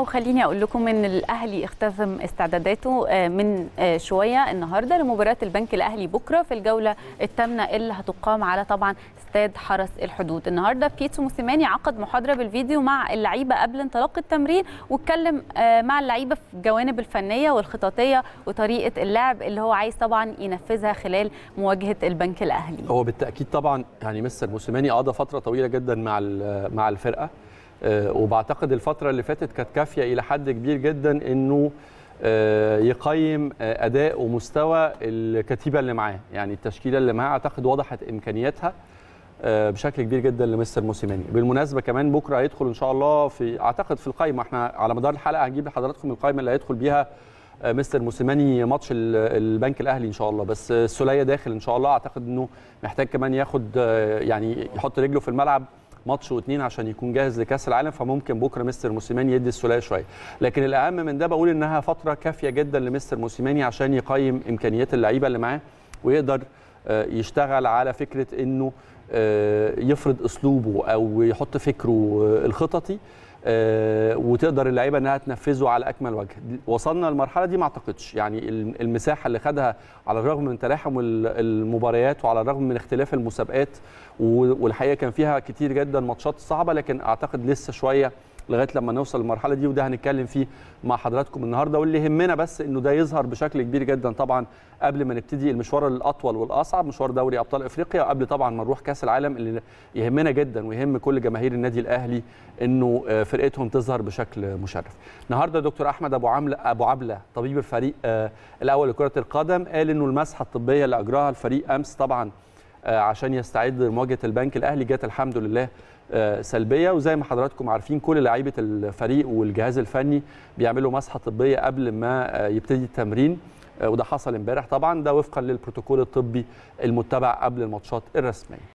وخليني اقول لكم ان الاهلي اختزم استعداداته آه، من آه، شويه النهارده لمباراه البنك الاهلي بكره في الجوله الثامنه اللي هتقام على طبعا استاد حرس الحدود النهارده بيتسو موسيماني عقد محاضره بالفيديو مع اللعيبه قبل انطلاق التمرين واتكلم آه، مع اللعيبه في الجوانب الفنيه والخططيه وطريقه اللعب اللي هو عايز طبعا ينفذها خلال مواجهه البنك الاهلي هو بالتاكيد طبعا يعني مستر موسيماني قضى فتره طويله جدا مع مع الفرقه آه، وبعتقد الفتره اللي فاتت كانت كافيه الى حد كبير جدا انه آه، يقيم آه، اداء ومستوى الكتيبه اللي معاه يعني التشكيله اللي معاه اعتقد وضحت امكانياتها بشكل كبير جدا لمستر موسيماني بالمناسبه كمان بكره هيدخل ان شاء الله في اعتقد في القائمه احنا على مدار الحلقه هنجيب لحضراتكم القائمه اللي هيدخل بيها مستر موسيماني ماتش البنك الاهلي ان شاء الله بس السوليه داخل ان شاء الله اعتقد انه محتاج كمان ياخد يعني يحط رجله في الملعب ماتش واثنين عشان يكون جاهز لكاس العالم فممكن بكره مستر موسيماني يدي السوليه شويه لكن الاهم من ده بقول انها فتره كافيه جدا لمستر موسيماني عشان يقيم امكانيات اللعيبه اللي معاه ويقدر آه، يشتغل على فكره انه آه، يفرض اسلوبه او يحط فكره آه، الخططي وتقدر اللعيبه انها تنفذه على اكمل وجه وصلنا للمرحله دي ما اعتقدش يعني المساحه اللي خدها على الرغم من تلاحم المباريات وعلى الرغم من اختلاف المسابقات والحقيقه كان فيها كتير جدا ماتشات صعبه لكن اعتقد لسه شويه لغايه لما نوصل للمرحله دي وده هنتكلم فيه مع حضراتكم النهارده واللي يهمنا بس انه ده يظهر بشكل كبير جدا طبعا قبل ما نبتدي المشوار الاطول والاصعب مشوار دوري ابطال افريقيا وقبل طبعا ما نروح كاس العالم اللي يهمنا جدا ويهم كل جماهير النادي الاهلي انه آه، فرقتهم تظهر بشكل مشرف. النهارده دكتور احمد ابو عمل ابو عبله طبيب الفريق آه، الاول لكره القدم قال انه المسحه الطبيه اللي اجراها الفريق امس طبعا آه، عشان يستعد لمواجهه البنك الاهلي جت الحمد لله آه، سلبيه وزي ما حضراتكم عارفين كل لعيبه الفريق والجهاز الفني بيعملوا مسحه طبيه قبل ما آه، يبتدي التمرين وده حصل امبارح طبعا ده وفقا للبروتوكول الطبي المتبع قبل الماتشات الرسميه